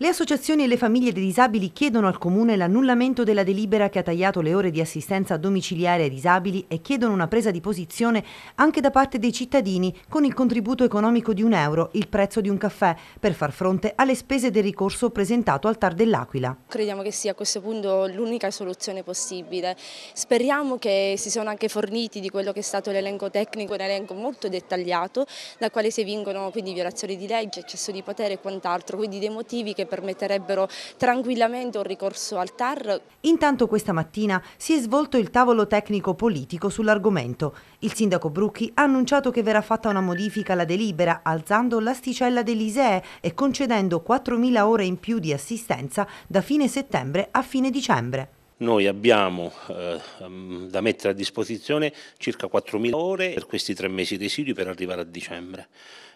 Le associazioni e le famiglie dei disabili chiedono al Comune l'annullamento della delibera che ha tagliato le ore di assistenza domiciliare ai disabili e chiedono una presa di posizione anche da parte dei cittadini con il contributo economico di un euro, il prezzo di un caffè, per far fronte alle spese del ricorso presentato al Tar dell'Aquila. Crediamo che sia a questo punto l'unica soluzione possibile. Speriamo che si sono anche forniti di quello che è stato l'elenco tecnico, un elenco molto dettagliato, dal quale si vincono quindi violazioni di legge, eccesso di potere e quant'altro, quindi dei motivi che permetterebbero tranquillamente un ricorso al TAR. Intanto questa mattina si è svolto il tavolo tecnico politico sull'argomento. Il sindaco Brucchi ha annunciato che verrà fatta una modifica alla delibera alzando l'asticella dell'ISEE e concedendo 4.000 ore in più di assistenza da fine settembre a fine dicembre. Noi abbiamo eh, ehm, da mettere a disposizione circa 4.000 ore per questi tre mesi di residui per arrivare a dicembre.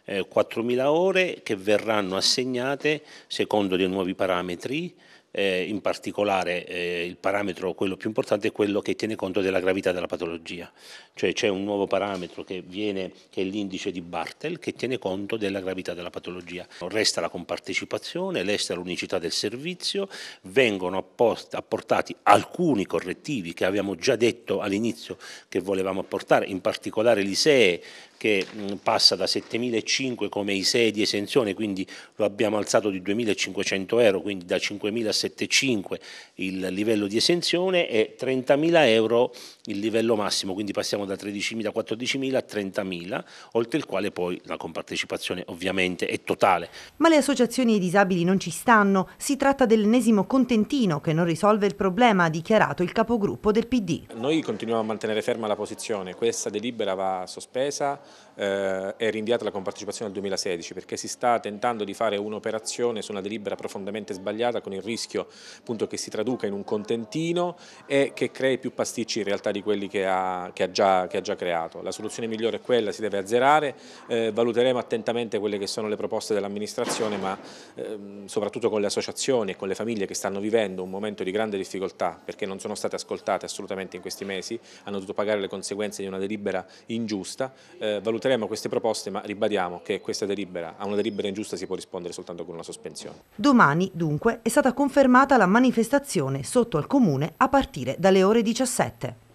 Eh, 4.000 ore che verranno assegnate secondo dei nuovi parametri eh, in particolare eh, il parametro, quello più importante, è quello che tiene conto della gravità della patologia, cioè c'è un nuovo parametro che, viene, che è l'indice di Bartel che tiene conto della gravità della patologia. Resta la compartecipazione, resta l'unicità del servizio, vengono apposta, apportati alcuni correttivi che avevamo già detto all'inizio che volevamo apportare, in particolare l'ISEE che passa da 7.500 come ISEE di esenzione, quindi lo abbiamo alzato di 2.500 euro, quindi da 5.000 a 7,5 il livello di esenzione e 30.000 euro il livello massimo, quindi passiamo da 13.000 a 14.000 a 30.000, oltre il quale poi la compartecipazione ovviamente è totale. Ma le associazioni disabili non ci stanno, si tratta dell'ennesimo contentino che non risolve il problema, ha dichiarato il capogruppo del PD. Noi continuiamo a mantenere ferma la posizione, questa delibera va sospesa eh, e rinviata la compartecipazione al 2016 perché si sta tentando di fare un'operazione su una delibera profondamente sbagliata con il rischio rischio appunto, che si traduca in un contentino e che crei più pasticci in realtà di quelli che ha, che ha, già, che ha già, creato. La soluzione migliore è quella, si deve azzerare, eh, valuteremo attentamente quelle che sono le proposte dell'amministrazione ma ehm, soprattutto con le associazioni e con le famiglie che stanno vivendo un momento di grande difficoltà perché non sono state ascoltate assolutamente in questi mesi, hanno dovuto pagare le conseguenze di una delibera ingiusta, eh, valuteremo queste proposte ma ribadiamo che questa delibera, a una delibera ingiusta si può rispondere soltanto con una sospensione. Domani dunque è stata confermata fermata la manifestazione sotto al comune a partire dalle ore 17.